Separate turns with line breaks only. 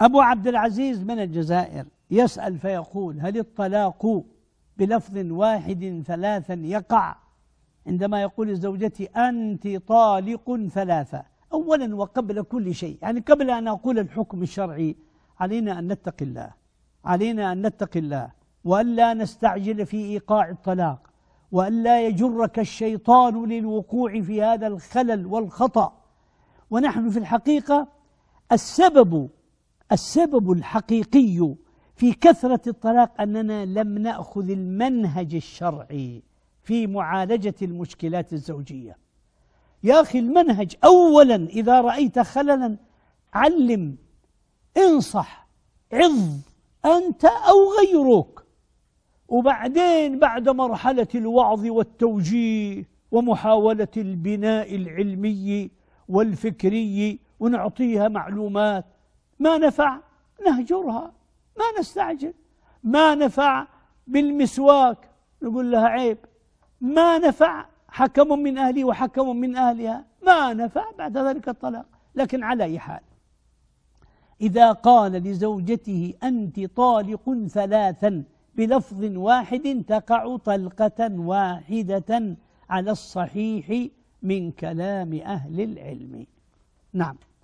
أبو عبد العزيز من الجزائر يسأل فيقول هل الطلاق بلفظ واحد ثلاثا يقع عندما يقول لزوجتي أنت طالق ثلاثة أولا وقبل كل شيء يعني قبل أن أقول الحكم الشرعي علينا أن نتقي الله علينا أن نتقي الله وألا نستعجل في إيقاع الطلاق وألا يجرك الشيطان للوقوع في هذا الخلل والخطأ ونحن في الحقيقة السبب السبب الحقيقي في كثرة الطلاق أننا لم نأخذ المنهج الشرعي في معالجة المشكلات الزوجية يا أخي المنهج أولا إذا رأيت خللا علم انصح عظ أنت أو غيرك وبعدين بعد مرحلة الوعظ والتوجيه ومحاولة البناء العلمي والفكري ونعطيها معلومات ما نفع نهجرها ما نستعجل ما نفع بالمسواك نقول لها عيب ما نفع حكم من أهلي وحكم من أهلها ما نفع بعد ذلك الطلاق لكن على أي حال إذا قال لزوجته أنت طالق ثلاثا بلفظ واحد تقع طلقة واحدة على الصحيح من كلام أهل العلم نعم